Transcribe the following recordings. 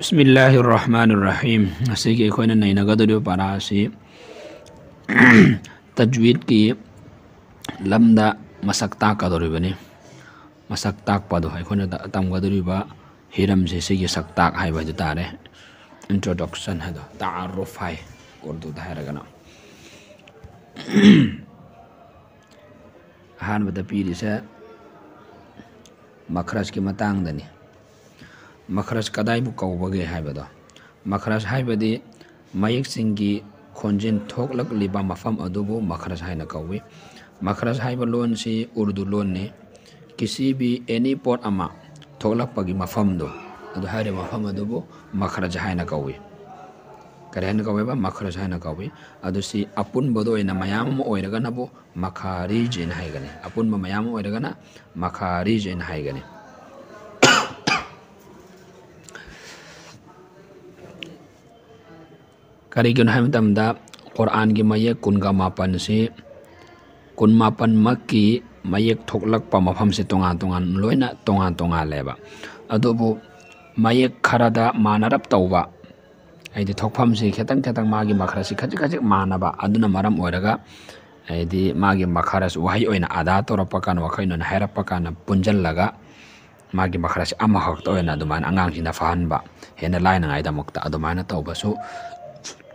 बसमीम हसी के खोने नई नगद पारा से तजवीद की लमद मसक ताकदरबने मसक ताकदो तमगदरब हिरम से सक ताक है तारे इंट्रोडक्शन है तो तारुफ है उर्दूद हैरगना अहमद पीरीसे मखरस की मतदनी मखरज कदाई कौबगे हैबद मखरज हैबदी मयक सिंह खोजें थोलब मफम मखरज है कौ मखरज है लोन से उर्दू लोन ने किसी भी एनी पोटम थोलपी मफमद मफम मखरज है कौ करें कौब मखरज है कौ अभी अपुबद मामगनबू मखा रिजेन है अपुब मामगना मखा रिजेन है kari gi nahem tamda Quran gi mayek kun ga mapan si kun mapan makki mayek thok lak pa mapham se tonga tonga loina tonga tonga leba adu bu mayek khara da manarap tauba ai di si ketang ketang khatang khatang magi makhara si khaji khaji manaba aduna maram oiraga ai di magi makhara su wahi oina ada tor pakan wakai non haira pakan punjal laga magi makhara si ama hak to oina duman angang hinda fahan ba hena lain ngai da mukta aduman tauba su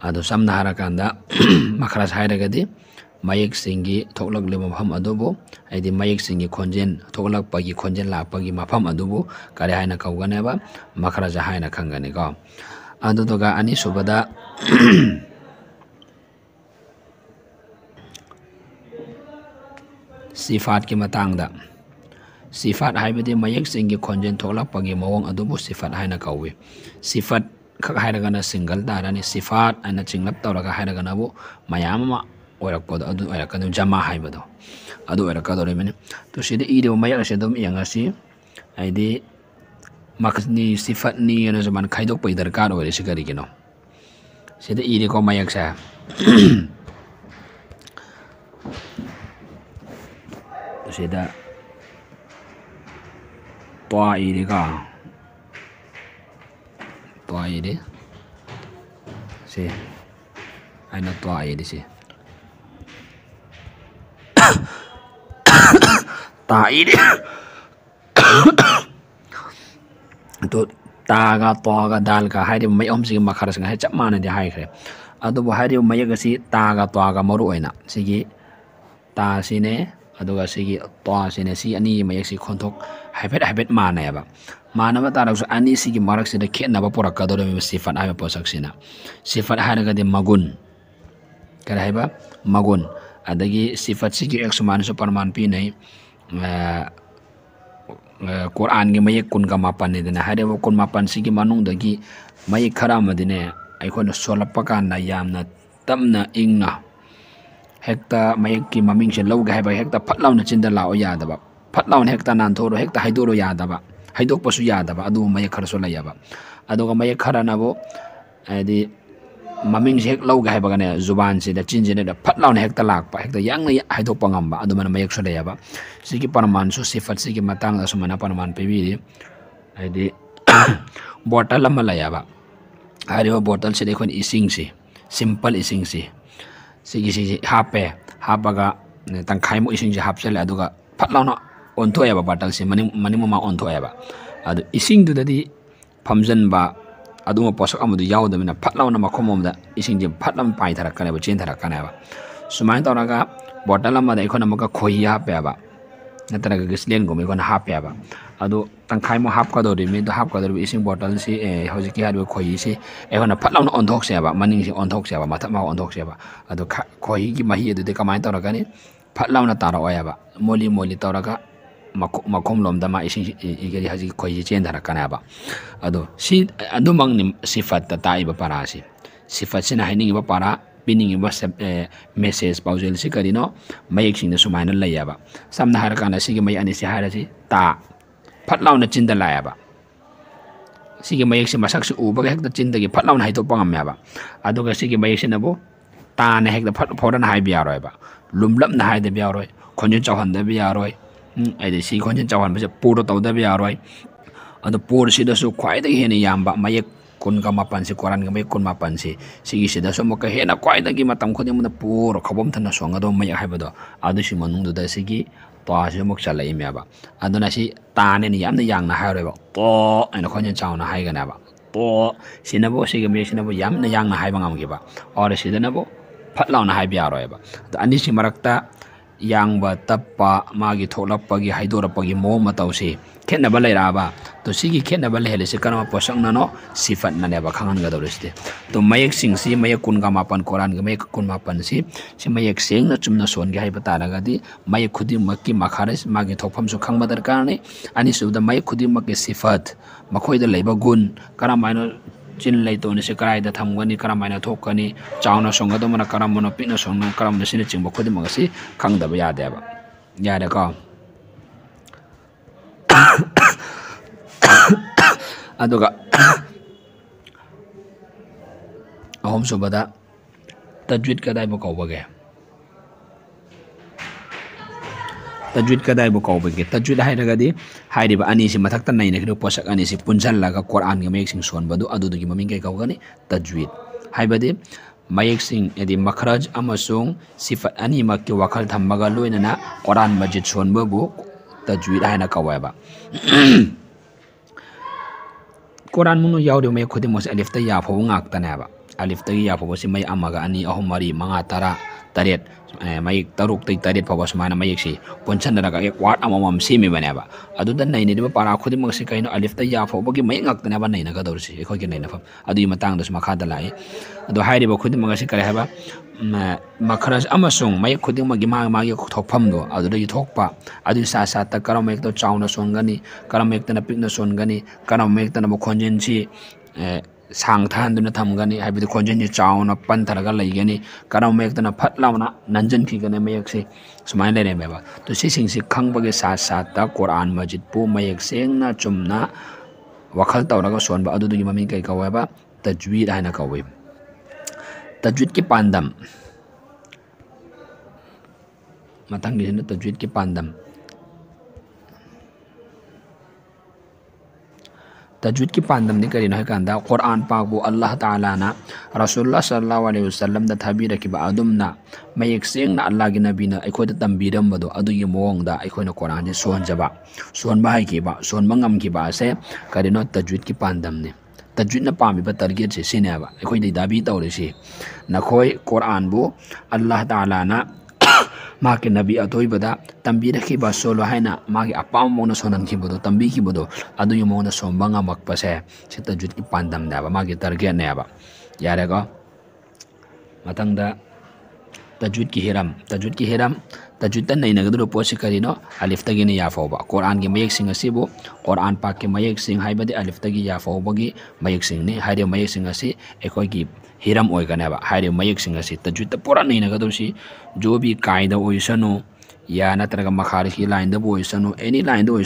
ꯑꯗꯣ ꯁꯝꯅ ꯍꯥꯏꯔꯀꯥꯟꯗ ꯃꯈꯥ ꯍꯥꯏꯔꯒꯗꯤ ꯃꯌꯦꯛꯁꯤꯡꯒꯤ ꯊꯣꯛꯂꯛꯂꯤꯕ ꯃꯐꯝ ꯑꯗꯨꯕꯨ ꯍꯥꯏꯗꯤ ꯃꯌꯦꯛꯁꯤꯡꯒꯤ ꯈꯣꯟꯖꯦꯜ ꯊꯣꯛꯂꯛꯄꯒꯤ ꯈꯣꯟꯖꯦꯜ ꯂꯥꯛꯄꯒꯤ ꯃꯐꯝ ꯑꯗꯨꯕꯨ ꯀꯔꯤ ꯍꯥꯏꯅ ꯀꯧꯒꯅꯦꯕ ꯃꯈꯔꯖ ꯍꯥꯏꯅ ꯈꯪꯒꯅꯤꯀꯣ ꯑꯗꯨꯗꯨꯒ ꯑꯅꯤꯁꯨꯕꯗ ꯁꯤꯐꯥꯠꯀꯤ ꯃꯇꯥꯡꯗ ꯁꯤꯐꯥꯠ ꯍꯥꯏꯕꯗꯤ ꯃꯌꯦꯛꯁꯤꯡꯒꯤ ꯈꯣꯟꯖꯦꯜ ꯊꯣꯛꯂꯛꯄꯒꯤ ꯃꯑꯣꯡ ꯑꯗꯨꯕꯨ ꯁꯤꯐꯥꯠ ꯍꯥꯏꯅ ꯀꯧꯏ ꯁꯤꯐꯥꯠ kaka hayragana single darani sifat ana chinglap tawraga hayragana bu mayama oirakko adu oirakka jama haibado adu oirakka do remene to sidi ide maya sedom yangasi aidi makni sifat ni ana zaman khaidok pai darkar oire sikari gino sidi ide ko mayak sa to sida toa ide ka tua ini sih anak tua ini sih tak ini itu taga toaga dalga hari mai om sigi makara sanga hecha mana di hai kare adu bo hari mai ga si taga toaga moru oina sigi ta sine aduga sigi toa sini si ani ma yaksi kontok haibet haibet mana ya ba mana ma tara ani sigi marak sida kien na ba pura kado da mi sifat ai ma posak sina sifat hana ga magun kara haiba magun adagi sifat sigi eksu mana su parman pi nai Quran gi mayek kun gamapan ni dina hade kun mapan sigi manung dagi mayek kara ma dina ai kona solapakan na yam na tamna ingna ꯍꯦꯛꯇ ꯃꯌꯦꯛꯀꯤ ꯃꯃꯤꯡꯁꯦ ꯂꯧꯒꯦ ꯍꯥꯏꯕ ꯍꯦꯛꯇ ꯐꯠ ꯂꯥꯎꯅ ꯆꯤꯟꯗ ꯂꯥꯛꯑꯣ ꯌꯥꯗꯕ ꯐꯠ ꯂꯥꯎꯅ ꯍꯦꯛꯇ ꯅꯥꯟꯊꯣꯔꯣ ꯍꯦꯛꯇ ꯍꯥꯏꯗꯣꯛꯂꯣ ꯌꯥꯗꯕ ꯍꯥꯏꯗꯣꯛꯄꯁꯨ ꯌꯥꯗꯕ ꯑꯗꯨꯒꯨꯝꯕ ꯃꯌꯦꯛ ꯈꯔꯁꯨ ꯂꯩꯌꯦꯕ ꯑꯗꯨꯒ ꯃꯌꯦꯛ ꯈꯔꯅꯕꯨ ꯍꯥꯏꯗꯤ ꯃꯃꯤꯡꯁꯦ ꯍꯦꯛ ꯂꯧꯒꯦ ꯍꯥꯏꯕꯒꯅꯦ ꯖꯨꯕꯥꯟꯁꯤꯗ ꯆꯤꯟꯁꯤꯗ ꯐꯠ ꯂꯥꯎꯅ ꯍꯦꯛꯇ ꯂꯥꯛꯄ ꯍꯦꯛꯇ ꯌꯥꯡꯅ ꯍꯥꯏꯗꯣꯛꯄ ꯉꯝꯕ ꯑꯗꯨꯃꯥꯏꯅ ꯃꯌꯦꯛꯁꯨ ꯂꯩꯌꯦꯕ ꯁꯤꯒꯤ ꯄ꯭ꯔꯃꯥꯟꯁꯨ ꯁꯤꯐꯠꯁꯤꯒꯤ ꯃꯇꯥꯡꯗ ꯑꯁꯨꯃꯥꯏꯅ ꯄ꯭ꯔꯃꯥꯟ ꯄꯤꯕꯤꯔꯤ ꯍꯥꯏꯗꯤ ꯕꯣꯇꯜ ꯑꯃ ꯂꯩꯌꯦꯕ ꯍꯥꯏꯔꯤꯕ ꯕꯣꯇꯜꯁꯤꯗ ꯑꯩꯈꯣꯏꯅ ꯏꯁꯤꯡꯁꯤ ꯁꯤꯝꯄꯜ ꯏꯁꯤꯡꯁꯤ ꯁꯤꯒꯤꯁꯤꯁꯤ ꯍꯥꯞꯄꯦ ꯍꯥꯞꯄꯒ ꯇꯪꯈꯥꯏꯃꯨꯛ ꯏꯁꯤꯡꯁꯦ ꯍꯥꯞꯆꯤꯜꯂꯦ ꯑꯗꯨꯒ ꯐꯠ ꯂꯥꯎꯅ ꯑꯣꯟꯊꯣꯛꯑꯦꯕ ꯕꯥꯇꯜꯁꯦ ꯃꯅꯤꯡ ꯃꯅꯤꯡ ꯃꯃꯥꯡ ꯑꯣꯟꯊꯣꯛꯑꯦꯕ ꯑꯗꯨ ꯏꯁꯤꯡꯗꯨꯗꯗꯤ ꯐꯝꯖꯤꯟꯕ ꯑꯗꯨꯝꯕ ꯄꯣꯠꯁꯛ ꯑꯃꯗꯨ ꯌꯥꯎꯗꯕꯅꯤꯅ ꯐꯠ ꯂꯥꯎꯅ ꯃꯈꯣꯡ ꯑꯃꯗ ꯏꯁꯤꯡꯁꯦ ꯐꯠ ꯂꯥꯎꯅ ꯄꯥꯏꯊꯔꯛꯀꯅꯦꯕ ꯆꯦꯟꯊꯔꯛꯀꯅꯦꯕ ꯁꯨꯃꯥꯏꯅ ꯇꯧꯔꯒ ꯕꯣꯇꯜ ꯑꯃꯗ ꯑꯩꯈꯣꯏꯅ ꯑꯃꯨꯛꯀ ꯈꯣꯍꯤ ꯍꯥꯞꯄꯦꯕ नगेन घूम को हाप तंखाई में हाप कदरीमें हाप कदर इसी बोटल से हजी की हाब खी फटना ओंधोसेब मनिंग ओंधोसेब मथोसेब खी की महीद कमाय तौर फटना तारोब मोली मोली तौर मखोम लोम इसी हजी खी चेंधर कनाब अदी सिफत ताइब पारा सिफत से पारा pinning whatsapp message pauzel si karino mai sing na sumaina layaba samna har kana si mai ani si har si ta phat launa chin da layaba si gi mai si masak si uba ga hekta chin da gi phat launa hai to pangam yaba adu ga si gi mai si na bo ta na hekta phat phoran hai bi yaroi ba lumlam na hai da bi yaroi khonjin chawhan da bi yaroi ai de si khonjin chawhan ba se puro taw da bi yaroi adu pur si da su khwai da gi ne yamba mai kun ka mapan si koran ka kun mapan si si gi si da so mo ka hena kwai da gi matam khodi mo na pur khobom thana so nga do mai ha ba do adu si manung do da si gi to a si mo chala i me ba adu na si ta ne ni yam na yang na ha re ba to ai na khonya yen chao na ha ga na ba to si na bo si gi me si na bo yam na yang na ha ba ngam gi ba or si da na bo phat law na ha bi a ro ba adu ani si marak ta यांग तप मागे थोलपी हईदोरपी मो मत से खेनब लेरबी खेनब लेहल से कम पोसनो सिफनने खागदे तो मयक सिंह मयक कुल मापन कौरान मयक कुल मापन से मयक से चुन सोनगे तारगे मयक खुद की मखा मागे थोफम से खब दरकार अनीसुब मयक खुद की सिफत मखोद गुण कम ꯆꯤꯟ ꯂꯩꯇꯕꯅꯤꯁꯦ ꯀꯗꯥꯏꯗ ꯊꯝꯒꯅꯤ ꯀꯔꯝ ꯍꯥꯏꯅ ꯊꯣꯛꯀꯅꯤ ꯆꯥꯎꯅ ꯁꯣꯡꯒꯗꯕꯅ ꯀꯔꯝꯕꯅꯣ ꯄꯤꯛꯅ ꯁꯣꯡꯕꯅꯣ ꯀꯔꯝꯕꯅꯆꯤꯡꯕ ꯈꯨꯗꯤꯡꯃꯛ ꯑꯁꯤ ꯈꯪꯗꯕ ꯌꯥꯗꯦꯕ ꯌꯥꯔꯦꯀꯣ ꯑꯗꯨꯒ ꯑꯍꯨꯝꯁꯨꯕꯗ ꯇꯖ꯭ꯋꯤꯠ ꯀꯗꯥꯏꯕꯨ ꯀꯧꯕꯒꯦ तजुद कदाई बो कौ बे तजुद है अनी मधक् नई पोसक अनी पुंजल कौरान मे सोब मम कौगने तजुद है मेयी मखरज सिफत अनीम की वखल थम लोनना कौरान मजिद सोब तजुद है कौब कौरान मू यौरी मे खुद अलीफ्ता याफ ना अलीफ्त याफ से मई अनी अहम मरी मंगा तर तरह ꯃꯌꯦꯛ ꯇꯔꯨꯛꯇꯩ ꯇꯔꯦꯠ ꯐꯥꯎꯕ ꯁꯨꯃꯥꯏꯅ ꯃꯌꯦꯛꯁꯤ ꯄꯨꯟꯁꯤꯟꯅꯔꯒ एक ꯋꯥꯔꯗ ꯑꯃꯃꯝ ꯁꯦꯝꯃꯤꯕꯅꯦꯕ ꯑꯗꯨꯗ ꯅꯩꯅꯔꯤꯕ ꯄꯔꯥ ꯈꯨꯗꯤꯡꯃꯛꯁꯤ ꯀꯩꯅꯣ ꯑꯂꯤꯐꯇ ꯌꯥ ꯐꯥꯎꯕꯒꯤ ꯃꯌꯦꯛ ꯉꯥꯛꯇꯅꯦꯕ ꯅꯩꯅꯒꯗꯧꯔꯤꯁꯤ ꯑꯩꯈꯣꯏꯒꯤ ꯅꯩꯅꯐꯝ ꯑꯗꯨꯒꯤ ꯃꯇꯥꯡꯗꯁꯨ ꯃꯈꯥꯗ ꯂꯥꯛꯏ ꯑꯗꯣ ꯍꯥꯏꯔꯤꯕ ꯈꯨꯗꯤꯡꯃꯛ ꯑꯁꯤ ꯀꯔꯤ ꯍꯥꯏꯕ ꯃꯈꯔ ꯑꯃꯁꯨꯡ ꯃꯌꯦꯛ ꯈꯨꯗꯤꯡꯃꯛꯀꯤ ꯃꯥꯒꯤ ꯃꯥꯒꯤ ꯊꯣꯛꯐꯝꯗꯣ ꯑꯗꯨꯗꯒꯤ ꯊꯣꯛꯄ ꯑꯗꯨꯒꯤ ꯁꯥ ꯁꯥꯠꯇ ꯀꯔꯝꯕ ꯃꯌꯦꯛꯇ ꯆꯥꯎꯅ ꯁꯣꯟꯒꯅꯤ ꯀꯔꯝꯕ ꯃꯌꯦꯛꯇꯅ ꯄꯤꯛꯅ ꯁꯣꯟꯒꯅꯤ ꯀꯔꯝꯕ ꯃꯌꯦꯛꯇꯅ ꯃꯈꯣꯟꯖꯦꯜꯁꯤ सांगनी खोजन चावन पंथर लेगी फट फटना नंजन खीगने मेयक से सुमाय लेरब तो खबे साथ कुरान मस्जिद पु मे चेना चुना वखल तौर सोन अमी कई कौब तजवीद है कौ तजवीद की पांदम तजवीद की पांदम तजुद की पांदमनी करी है कुरान पाक अल्लाह ताला रसूलुल्लाह सल्लल्लाहु अलैहि वसल्लम दा थबीरकिबा अदुमना मयेक सेंगना अल्लाह की नबी ना अखोद तंबीरमबदो अदुगी मोंगदा अखोन कुरान ने सोहनजबा सोहनबा हाइकिबा सोहनबा से करीनो तजुद की पांदमनी तजुद पामीब टारगेट से सिनेबा अखोई दाबी तौरे से नखोय कुरान बु अल्लाह ताला माँ के नबी अतोबद तमी सोलो है माँ अपा मौन सोनबू तमी मौन सोमसे जुट की पानदमने माँ टर्गेटने यारेगो तजुद की हिरम तजुत की हिरम तजुद नईनगद्र पोसे ने अलीफ्त की याफौब कौरान की मयेगी कौरान पाक की मयेगी याफौब की मयेगी मयेगी हिरम हिरमेब मयक तजुद पूरा नीनगदी जो भी कायद हो या नग मखारी लाइन दबू एनी लाइन दबू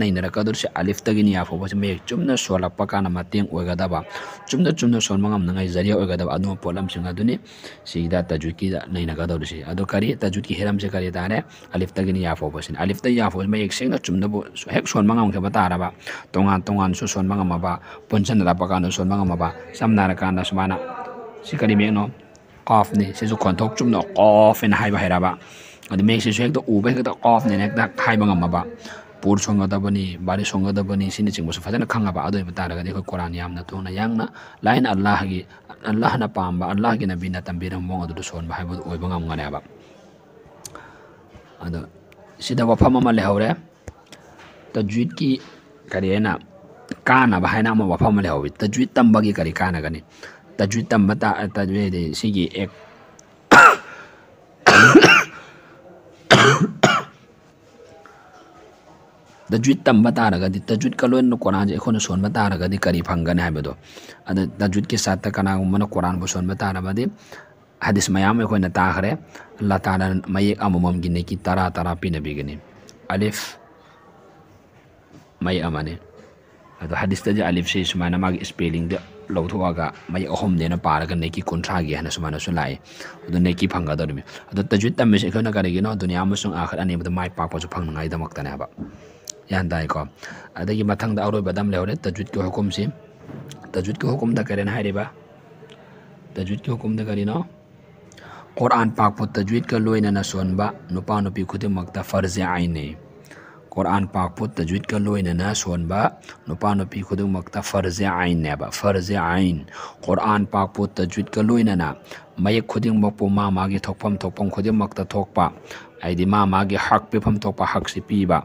नईनरकदी अलीफ तीन याफा से मे चुम सोलपान मतद चुम चुम सोल मंगाई जरिया पोलमी तजुद की नईनगदी अब तजुद की हिरम से कई तारे अलीफ तीन याफा से अलीफ याफा मे से चुमदब हे सोल मंगाम तारब तोान तोान सोल मंगाम पुनचंदपान सोल मंगाम सामना सूमाना si kari mek no qaf ni si su kon thok chum no qaf en hai ba hai ra ba adi mek si su hek to u ba hek to qaf ni hek da hai ba ngam ma ba pur songa da bani bari songa da bani sini ching bo su fa na khang ba adoi ba ta ga de ko quran yam na to na yang na lain allah gi allah na pam ba allah gi na bi na tam bi ram mong adu son ba hai ba oi ba ngam ngane ba ado sida wa phama ma le hore tajwid ki kari na kana ba hai na ma wa phama le hore tajwid tam ba gi kari kana ga ni tajwid ꯇꯝꯕ ꯇꯥꯛꯑꯦ ꯁꯤꯒꯤ ꯑꯦꯛ ꯇꯖ꯭ꯋꯤꯠ ꯇꯝꯕ ꯇꯥꯔꯒꯗꯤ ꯇꯖ꯭ꯋꯤꯠꯀ ꯂꯣꯏꯅꯅ ꯀꯣꯔꯥꯟꯁꯦ ꯑꯩꯈꯣꯏꯅ ꯁꯣꯟꯕ ꯇꯥꯔꯒꯗꯤ ꯀꯔꯤ ꯐꯪꯒꯅꯤ ꯍꯥꯏꯕꯗꯣ ꯑꯗ ꯇꯖ꯭ꯋꯤꯠꯀꯤ ꯁꯥꯏꯠꯇ ꯀꯅꯥꯒꯨꯝꯕꯅ ꯀꯣꯔꯥꯟꯕꯨ ꯁꯣꯟꯕ ꯇꯥꯔꯕꯗꯤ ꯍꯥꯗꯤꯁ ꯃꯌꯥꯝ ꯑꯩꯈꯣꯏꯅ ꯇꯥꯈ꯭ꯔꯦ ꯑꯜꯂꯥ ꯇꯥꯂꯥ ꯃꯌꯦꯛ ꯑꯃꯃꯝꯒꯤ ꯅꯤꯀꯤ ꯇꯔꯥ ꯇꯔꯥ ꯄꯤꯅꯕꯤꯒꯅꯤ ꯑꯂꯤꯐ ꯃꯌꯦꯛ ꯑꯃꯅꯤ ꯑꯗꯣ ꯍꯥꯗꯤꯁꯇꯗꯤ ꯑꯂꯤꯐꯁꯤ ꯁꯨꯃꯥꯏꯅ ꯃꯥꯒꯤ ꯏꯁꯄꯦꯂꯤꯡꯗ लौटवाहम पाग नई की कुंथ्रागे सूमान लाए नई की फंगदी तजी तम से कहीं दुनिया आख अने मा पापू फंगने यहाँको मतलब अरबदम लेवरें तजुद के हुकुम से तजुद की हुकुम करें तजुद के हुकुम करें कौर आन पाप तजुद का लोन सोनबा नुपा नुपी खुद फर्ज आई नहीं กรอานปากพุทธจุดกันลอยน่ะนะส่วนบะนุปานุปีคดุมักตาฟาร์ซีไอน์เนี่ยบะฟาร์ซีไอน์กรอานปากพุทธจุดกันลอยน่ะนะไม่คดุมักปูมามากีทอกพมทอกพงคดุมักตาทอกปะไอ้ดีมามากีฮักเปพมทอกปะฮักสิปีบะ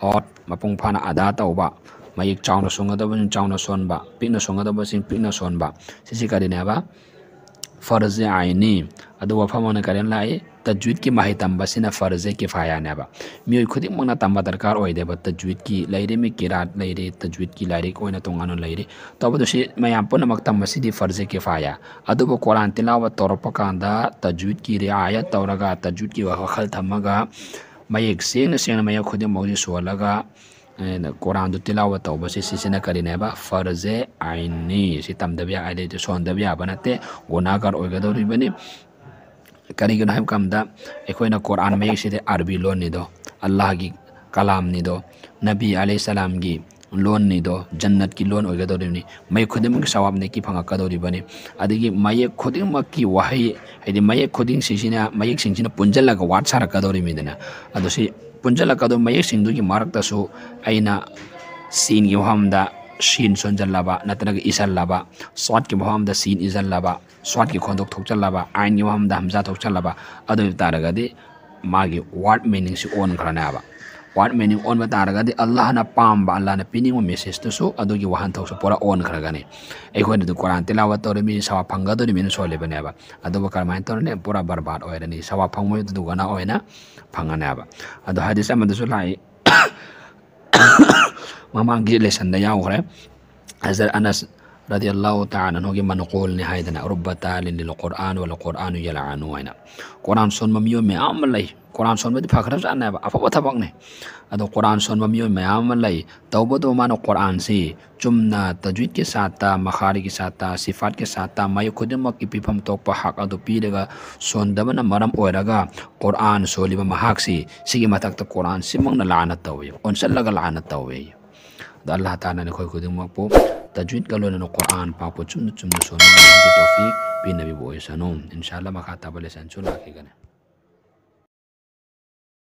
อดมาปุงพานาอดาตาอุบะไม่ชาวนาส่งกันตัวเป็นชาวนาส่วนบะปีนาส่งกันตัวเป็นปีนาส่วนบะสิสิกาดีเนี่ยบะ फ़र्ज़ आईनी अदो करें लाए तजुद की माही तंबा फ़र्ज़ किफ़ायानेब मियो खुद मना तंब दरकार तजुद की लेरे में किरात लेरे तजुद की लाइक तोान लेरे तब मैं पुनम तंबी फ़र्ज़ किफ़ाया अब कुरान तिलाव तौरप तजवीद की रियायत तौरगा तजुद की वखल थमग मयक सें सें मैं खुद सोलगा ꯀꯣꯔꯥꯟꯗꯨ ꯇꯤꯜꯂꯥꯎꯕ ꯇꯧꯕꯁꯤ ꯁꯤꯁꯤꯅ ꯀꯔꯤꯅꯦꯕ ꯐꯔꯖꯦ ꯑꯥꯏꯟꯅꯤ ꯁꯤ ꯇꯝꯗꯕ ꯌꯥꯗꯦ ꯁꯣꯟꯗꯕ ꯌꯥꯕ ꯅꯠꯇꯦ ꯒꯨꯅꯥꯒꯥꯔ ꯑꯣꯏꯒꯗꯧꯔꯤꯕꯅꯤ ꯀꯔꯤꯒꯤꯅꯣ ꯍꯥꯏꯕ ꯀꯥꯟꯗ ꯑꯩꯈꯣꯏꯅ ꯀꯣꯔꯥꯟ ꯃꯌꯦꯛꯁꯤꯗ ꯑꯥꯔꯕꯤ ꯂꯣꯟꯅꯤꯗꯣ ꯑꯜꯂꯥꯍꯒꯤ ꯀꯂꯥꯝꯅꯤꯗꯣ ꯅꯕꯤ ꯑꯂꯩ ꯁꯂꯥꯝꯒꯤ लोन नहीं दो जन्नत की लोन होगी मई खुद की सवाब ने कि फंगाकदरीबी अगर मये खुद की वही मये खुद से मये पुंजल वाट सारकदरीबी अद पुंजल मये मारकसून सीन की वहाँ सीन सोजल नग इसल स्वाद की वहाँ सीन इजल स्वाद की खोद थोचल आइन की वहाँ हमजा थोचल अदारे मागे वार्ड मीनिंग से ओन करना है what meaning on ba di allah na pam ba allah na pining message to so adu gi wahan thau so pora on khara ga ne e ko ni quran tilawat tor mi sawa phang ga du mi so le ba ne ba adu ba main tor ne pora barbar oi ne sawa phang mo du ga na oi na adu hadis am du so lai mama ngi lesson ya u khare anas Radhiyallahu ta'ala anhu ge manqul ni haydana rubba ta'ala lil qur'an wal qur'anu yal'anu aina qur'an son mamiyo me amalai qur'an son medi phakra anna ba apa bata bang ado qur'an son mamiyo me amalai tawba do mano qur'an si? chumna tajwid ke sata makhari ke sifat ke sata mai khudma ki pipam pa hak ado pi daga son dabana maram oiraga qur'an soliba mahak Si sigi matak ta qur'an si? na la'anat tawye on sallaga la'anat tawye Allah ta'ala ne khoi khudma po तजवीद का loan Quran पापो चुन चुन सोना की तोफीक भी नबी बोए सनो इंशाल्लाह मखाता बले संचो लाके गने